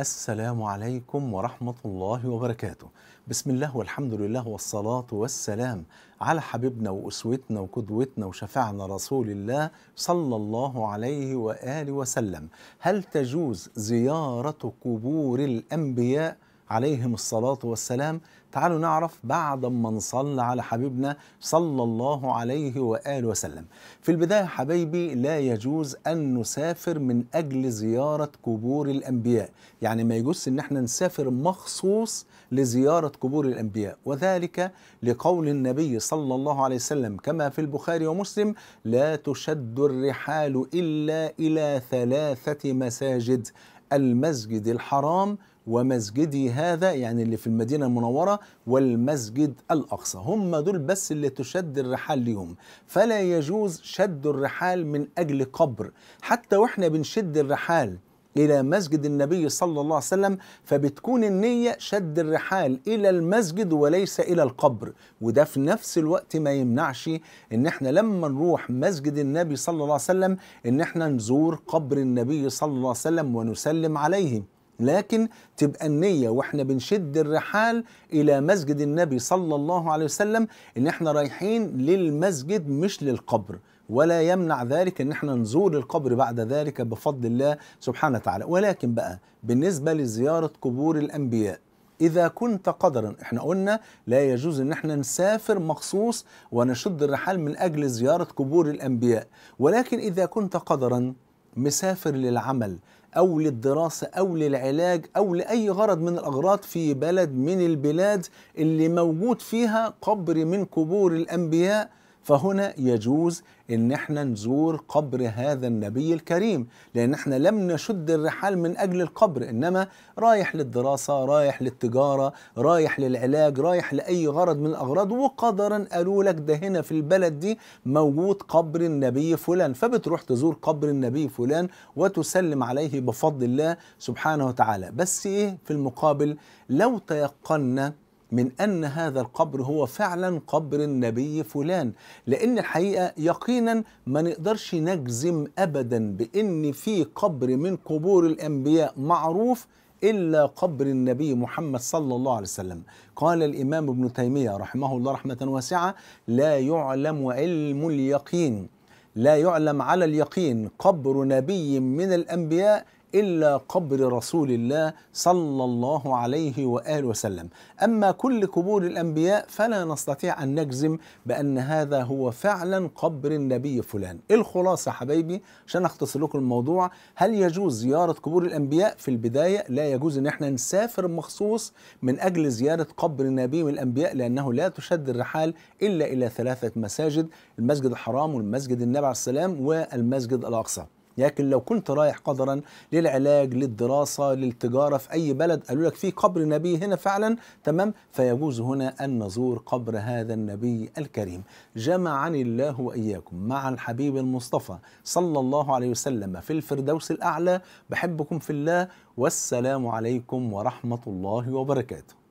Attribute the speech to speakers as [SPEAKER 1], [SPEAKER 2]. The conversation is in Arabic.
[SPEAKER 1] السلام عليكم ورحمة الله وبركاته بسم الله والحمد لله والصلاة والسلام على حبيبنا وأسوتنا وقدوتنا وشفعنا رسول الله صلى الله عليه وآله وسلم هل تجوز زيارة قبور الأنبياء عليهم الصلاة والسلام تعالوا نعرف بعد ما نصلي على حبيبنا صلى الله عليه وآله وسلم في البداية حبايبي لا يجوز أن نسافر من أجل زيارة قبور الأنبياء يعني ما يجوز أن احنا نسافر مخصوص لزيارة قبور الأنبياء وذلك لقول النبي صلى الله عليه وسلم كما في البخاري ومسلم لا تشد الرحال إلا إلى ثلاثة مساجد المسجد الحرام ومسجدي هذا يعني اللي في المدينة المنورة والمسجد الأقصى هم دول بس اللي تشد الرحال ليهم فلا يجوز شد الرحال من أجل قبر حتى وإحنا بنشد الرحال إلى مسجد النبي صلى الله عليه وسلم فبتكون النية شد الرحال إلى المسجد وليس إلى القبر وده في نفس الوقت ما يمنعش إن إحنا لما نروح مسجد النبي صلى الله عليه وسلم إن إحنا نزور قبر النبي صلى الله عليه وسلم ونسلم عليه لكن تبقى النية واحنا بنشد الرحال إلى مسجد النبي صلى الله عليه وسلم إن احنا رايحين للمسجد مش للقبر ولا يمنع ذلك ان احنا نزور القبر بعد ذلك بفضل الله سبحانه وتعالى ولكن بقى بالنسبه لزياره قبور الانبياء إذا كنت قدرا إحنا قلنا لا يجوز إن إحنا نسافر مخصوص ونشد الرحال من أجل زيارة قبور الأنبياء ولكن إذا كنت قدرا مسافر للعمل أو للدراسة أو للعلاج أو لأي غرض من الأغراض في بلد من البلاد اللي موجود فيها قبر من قبور الأنبياء فهنا يجوز ان احنا نزور قبر هذا النبي الكريم لان احنا لم نشد الرحال من اجل القبر انما رايح للدراسه رايح للتجاره رايح للعلاج رايح لاي غرض من الاغراض وقدرا قالوا لك ده هنا في البلد دي موجود قبر النبي فلان فبتروح تزور قبر النبي فلان وتسلم عليه بفضل الله سبحانه وتعالى بس ايه في المقابل لو تيقنا من أن هذا القبر هو فعلا قبر النبي فلان لأن الحقيقة يقينا ما نقدرش نجزم أبدا بأن في قبر من قبور الأنبياء معروف إلا قبر النبي محمد صلى الله عليه وسلم قال الإمام ابن تيمية رحمه الله رحمة واسعة لا يعلم علم اليقين لا يعلم على اليقين قبر نبي من الأنبياء إلا قبر رسول الله صلى الله عليه وآله وسلم أما كل قبور الأنبياء فلا نستطيع أن نجزم بأن هذا هو فعلا قبر النبي فلان إيه الخلاصة حبايبي عشان أختصر لكم الموضوع هل يجوز زيارة قبور الأنبياء في البداية لا يجوز أن احنا نسافر مخصوص من أجل زيارة قبر النبي من الأنبياء لأنه لا تشد الرحال إلا إلى ثلاثة مساجد المسجد الحرام والمسجد النبي عليه السلام والمسجد الأقصى لكن لو كنت رايح قدرا للعلاج للدراسة للتجارة في أي بلد قالوا لك في قبر نبي هنا فعلا تمام فيجوز هنا أن نزور قبر هذا النبي الكريم جمعني الله وإياكم مع الحبيب المصطفى صلى الله عليه وسلم في الفردوس الأعلى بحبكم في الله والسلام عليكم ورحمة الله وبركاته